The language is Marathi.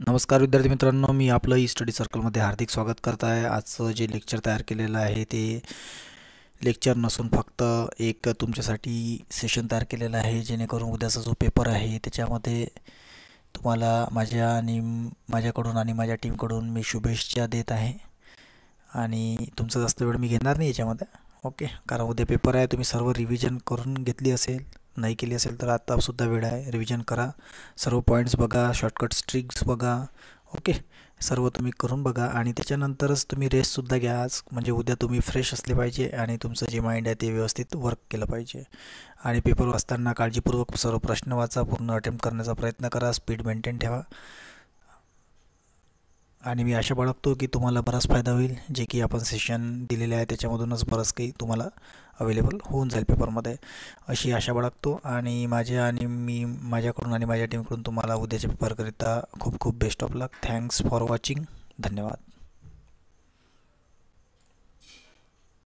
नमस्कार विद्यार्थी मित्रांनो मी आपलं ई स्टडी सर्कलमध्ये हार्दिक स्वागत करत आहे आजचं जे लेक्चर तयार केलेलं आहे ते लेक्चर नसून फक्त एक तुमच्यासाठी सेशन तयार केलेलं आहे जेणेकरून उद्याचा जो पेपर आहे त्याच्यामध्ये तुम्हाला माझ्या आणि माझ्याकडून आणि माझ्या टीमकडून मी शुभेच्छा देत आहे आणि तुमचा जास्त वेळ मी घेणार नाही याच्यामध्ये ओके कारण उद्या पेपर आहे तुम्ही सर्व रिव्हिजन करून घेतली असेल नाही केली असेल तर आत्तासुद्धा वेळ आहे रिव्हिजन करा सर्व पॉईंट्स बघा शॉर्टकट स्ट्रिक्स बघा ओके सर्व तुम्ही करून बघा आणि त्याच्यानंतरच तुम्ही रेस्टसुद्धा घ्या आज म्हणजे उद्या तुम्ही फ्रेश असले पाहिजे आणि तुमचं जे माइंड आहे ते व्यवस्थित वर्क केलं पाहिजे आणि पेपर वाचताना काळजीपूर्वक सर्व प्रश्न वाचा पूर्ण अटेम्प्ट करण्याचा प्रयत्न करा स्पीड मेंटेन ठेवा आणि मी आशा बाळगतो की तुम्हाला बराच फायदा होईल जे की आपण सेशन दिलेले आहे त्याच्यामधूनच बरंच काही तुम्हाला अवेलेबल होऊन जाईल पेपरमध्ये अशी आशा बाळगतो आणि माझ्या आणि मी माझ्याकडून आणि माझ्या टीमकडून तुम्हाला उद्याच्या पेपरकरिता खूप खूप best of luck thanks for watching धन्यवाद